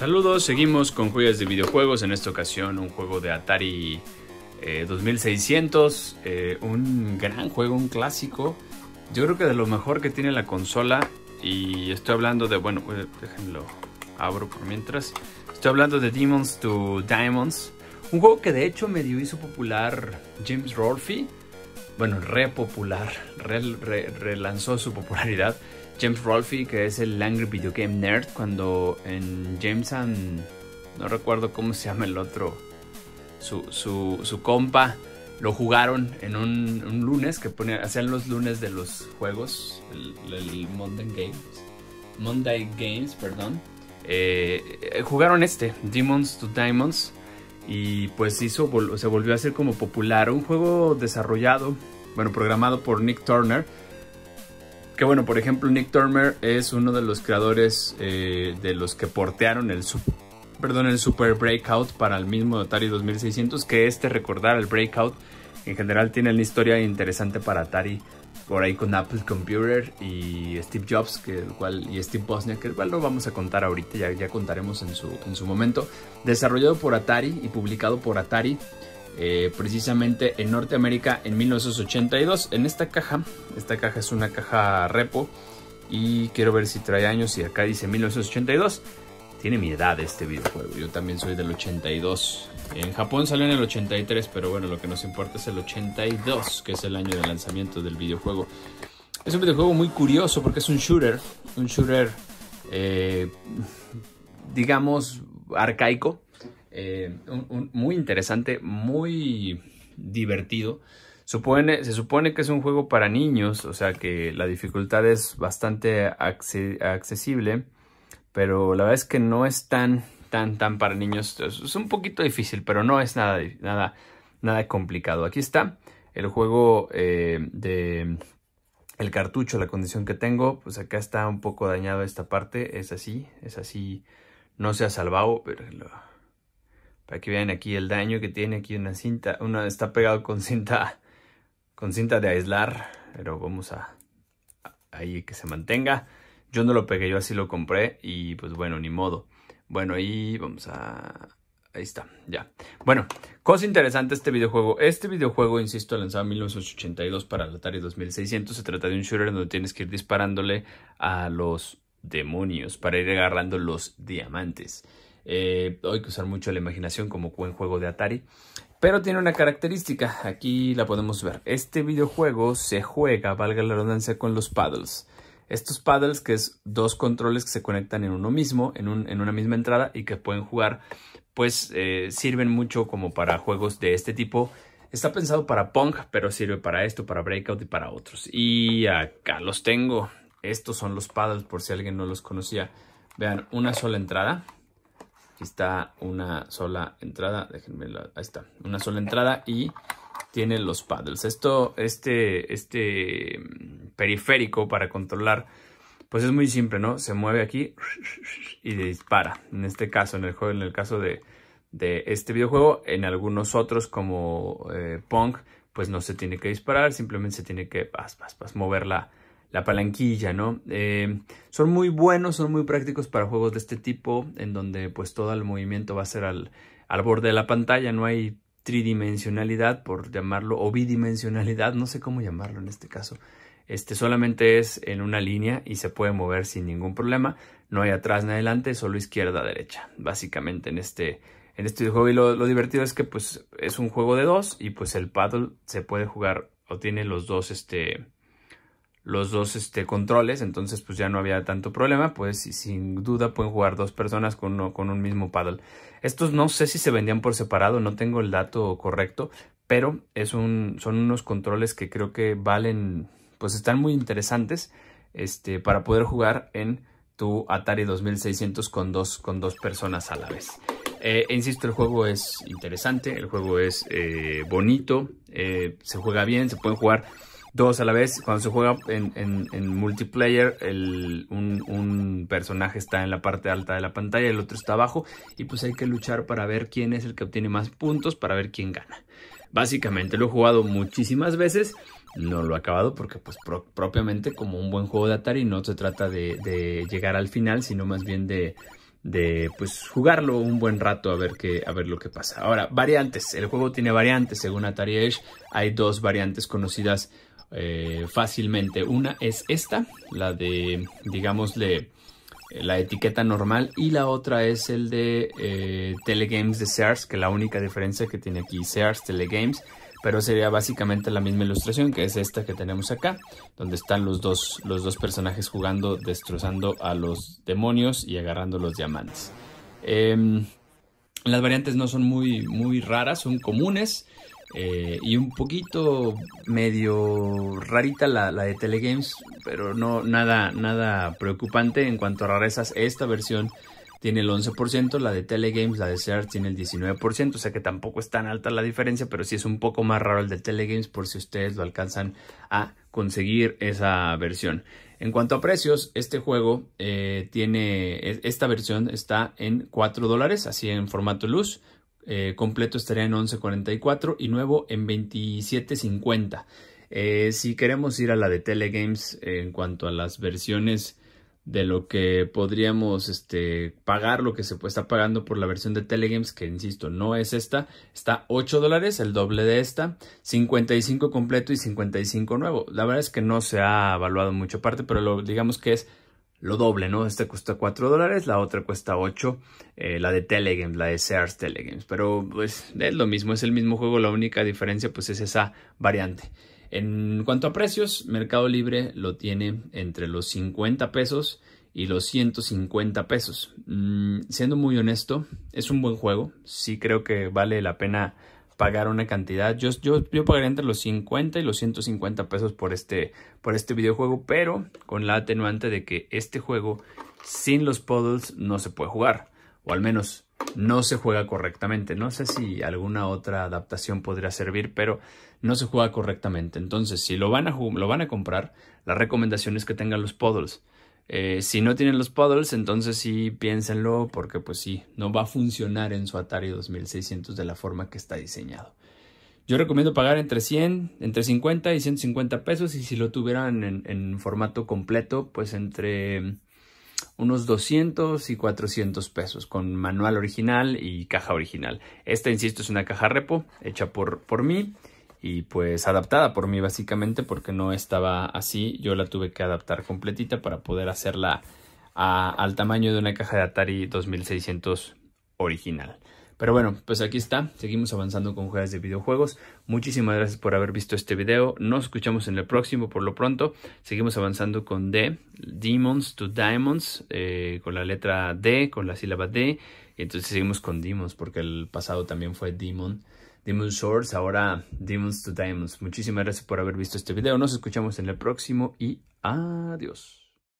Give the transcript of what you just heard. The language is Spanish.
Saludos, seguimos con joyas de videojuegos, en esta ocasión un juego de Atari 2600, eh, eh, un gran juego, un clásico, yo creo que de lo mejor que tiene la consola y estoy hablando de, bueno, eh, déjenlo, abro por mientras, estoy hablando de Demons to Diamonds, un juego que de hecho medio hizo popular James Rolfe, bueno, repopular, re, popular, relanzó su popularidad James Rolfe, que es el Angry Video Game Nerd, cuando en James and... no recuerdo cómo se llama el otro, su, compa, lo jugaron en un, lunes, que ponían, hacían los lunes de los juegos, el, Monday Games, Monday Games, perdón. Eh, eh, jugaron este, Demons to Diamonds, y pues hizo, se volvió a hacer como popular, un juego desarrollado, bueno, programado por Nick Turner, que bueno, por ejemplo, Nick Turner es uno de los creadores eh, de los que portearon el, perdón, el Super Breakout para el mismo Atari 2600, que este recordar el Breakout en general tiene una historia interesante para Atari por ahí con Apple Computer y Steve Jobs, que cual, y Steve Bosniak, que cual lo vamos a contar ahorita, ya, ya contaremos su, en su momento. Desarrollado por Atari y publicado por Atari, eh, precisamente en Norteamérica en 1982. En esta caja, esta caja es una caja repo y quiero ver si trae años y acá dice 1982. Tiene mi edad este videojuego, yo también soy del 82. En Japón salió en el 83, pero bueno, lo que nos importa es el 82, que es el año de lanzamiento del videojuego. Es un videojuego muy curioso porque es un shooter, un shooter, eh, digamos, arcaico eh, muy interesante, muy divertido. se supone que es un juego para niños, o sea que la dificultad es bastante accesible, pero la verdad es que no es tan, tan, tan para niños. Es un poquito difícil, pero no es nada, nada, nada complicado. Aquí está el juego eh, de el cartucho, la condición que tengo, pues acá está un poco dañado esta parte, es así, es así, no se ha salvado, pero para que vean aquí el daño que tiene aquí una cinta. Una está pegado con cinta, con cinta de aislar. Pero vamos a, ahí que se mantenga. Yo no lo pegué, yo así lo compré. Y pues bueno, ni modo. Bueno, ahí vamos a... Ahí está, ya. Bueno, cosa interesante este videojuego. Este videojuego, insisto, lanzado en 1982 para el Atari 2600. Se trata de un shooter donde tienes que ir disparándole a los demonios para ir agarrando los diamantes. Eh, hay que usar mucho la imaginación como buen juego de Atari. Pero tiene una característica, aquí la podemos ver. Este videojuego se juega, valga la redundancia, con los paddles. Estos paddles que es dos controles que se conectan en uno mismo, en, una misma entrada y que pueden jugar, pues eh, sirven mucho como para juegos de este tipo. Está pensado para Pong, pero sirve para esto, para Breakout y para otros. Y acá los tengo. Estos son los paddles por si alguien no los conocía. Vean, una sola entrada Aquí está una sola entrada. Déjenme la, ahí está. Una sola entrada y tiene los paddles. Esto, este, este mm, periférico para controlar, pues es muy simple, ¿no? Se mueve aquí y dispara. En este caso, en el juego, en el caso de, de este videojuego, en algunos otros como eh, Pong, Punk, pues no se tiene que disparar, simplemente se tiene que pas, pas, pas, moverla la palanquilla, ¿no? Eh, son muy buenos, son muy prácticos para juegos de este tipo, en donde pues todo el movimiento va a ser al, al borde de la pantalla, no hay tridimensionalidad, por llamarlo, o bidimensionalidad, no sé cómo llamarlo en este caso. Este solamente es en una línea y se puede mover sin ningún problema. No hay atrás ni adelante, solo izquierda derecha, básicamente en este, en este juego. Y lo, lo, divertido es que pues es un juego de dos y pues el paddle se puede jugar o tiene los dos, este, los dos este, controles, entonces pues ya no había tanto problema, pues sin duda pueden jugar dos personas con, con un mismo paddle. Estos no sé si se vendían por separado, no tengo el dato correcto, pero es un, son unos controles que creo que valen, pues están muy interesantes este, para poder jugar en tu Atari 2600 con dos, con dos personas a la vez. Eh, e insisto, el juego es interesante, el juego es eh, bonito, eh, se juega bien, se pueden jugar dos a la vez. Cuando se juega en, multiplayer, un, personaje está en la parte alta de la pantalla, el otro está abajo, y pues hay que luchar para ver quién es el que obtiene más puntos, para ver quién gana. Básicamente lo he jugado muchísimas veces, no lo he acabado porque pues propiamente como un buen juego de Atari no se trata de, llegar al final, sino más bien de, de pues jugarlo un buen rato a ver qué a ver lo que pasa. Ahora, variantes, el juego tiene variantes, según Atari Edge hay dos variantes conocidas eh, fácilmente. Una es esta, la de, digámosle, la etiqueta normal y la otra es el de eh, Telegames de Sears, que la única diferencia que tiene aquí Sears Telegames, pero sería básicamente la misma ilustración que es esta que tenemos acá, donde están los dos, los dos personajes jugando, destrozando a los demonios y agarrando los diamantes. Em, las variantes no son muy, muy raras, son comunes. Eh, y un poquito medio rarita la, la, de Telegames, pero no nada, nada preocupante en cuanto a rarezas. Esta versión tiene el 11%, la de Telegames, la de Search tiene el 19%, o sea que tampoco es tan alta la diferencia, pero sí es un poco más raro el de Telegames por si ustedes lo alcanzan a conseguir esa versión. En cuanto a precios, este juego eh, tiene, e, esta versión está en 4 dólares, así en formato luz, eh, completo estaría en 11.44 y nuevo en 27.50. Eh, si queremos ir a la de Telegames en cuanto a las versiones de lo que podríamos este, pagar, lo que se está pagando por la versión de Telegames, que insisto, no es esta, está 8 dólares, el doble de esta, 55 completo y 55 nuevo. La verdad es que no se ha evaluado mucho parte pero lo, digamos que es lo doble, ¿no? Esta cuesta 4 dólares, la otra cuesta 8, eh, la de Telegames, la de Sears Telegames. Pero pues es lo mismo, es el mismo juego, la única diferencia pues es esa variante. En cuanto a precios, Mercado Libre lo tiene entre los 50 pesos y los 150 pesos. Mm, siendo muy honesto, es un buen juego, sí creo que vale la pena pagar una cantidad. Yo, yo, yo pagaría entre los 50 y los 150 pesos por este, por este videojuego, pero con la atenuante de que este juego sin los puddles no se puede jugar, o al menos no se juega correctamente. No sé si alguna otra adaptación podría servir, pero no se juega correctamente. Entonces, si lo van a, lo van a comprar, la recomendación es que tengan los puddles. Eh, si no tienen los puddles, entonces sí piénsenlo porque pues sí, no va a funcionar en su Atari 2600 de la forma que está diseñado. Yo recomiendo pagar entre 100, entre 50 y 150 pesos y si lo tuvieran en, formato completo, pues entre unos 200 y 400 pesos con manual original y caja original. Esta, insisto, es una caja repo hecha por, por mí y pues adaptada por mí básicamente porque no estaba así, yo la tuve que adaptar completita para poder hacerla al tamaño de una caja de Atari 2600 original. Pero bueno, pues aquí está, seguimos avanzando con juegos de videojuegos. Muchísimas gracias por haber visto este video, nos escuchamos en el próximo por lo pronto. Seguimos avanzando con D, Demons to Diamonds, eh, con la letra D, con la sílaba D. Y entonces seguimos con Demons porque el pasado también fue Demon. Demon Swords, ahora Demons to Diamonds. Muchísimas gracias por haber visto este video. Nos escuchamos en el próximo y adiós.